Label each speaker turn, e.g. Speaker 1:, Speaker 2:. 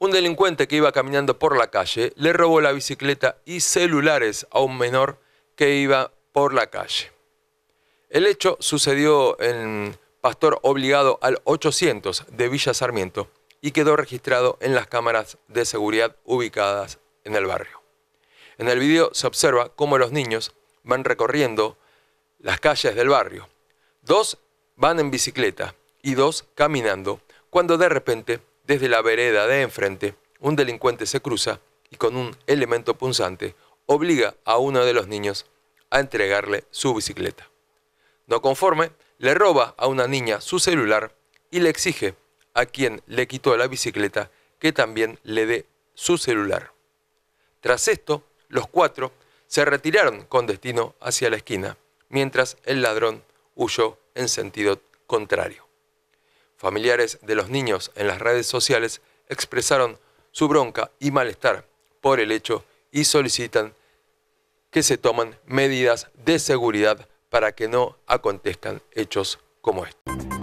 Speaker 1: Un delincuente que iba caminando por la calle le robó la bicicleta y celulares a un menor que iba por la calle. El hecho sucedió en Pastor Obligado al 800 de Villa Sarmiento y quedó registrado en las cámaras de seguridad ubicadas en el barrio. En el video se observa cómo los niños van recorriendo las calles del barrio. Dos van en bicicleta y dos caminando, cuando de repente, desde la vereda de enfrente, un delincuente se cruza y con un elemento punzante obliga a uno de los niños a entregarle su bicicleta. No conforme, le roba a una niña su celular y le exige a quien le quitó la bicicleta que también le dé su celular. Tras esto, los cuatro se retiraron con destino hacia la esquina, mientras el ladrón huyó en sentido contrario. Familiares de los niños en las redes sociales expresaron su bronca y malestar por el hecho y solicitan que se tomen medidas de seguridad para que no acontezcan hechos como este.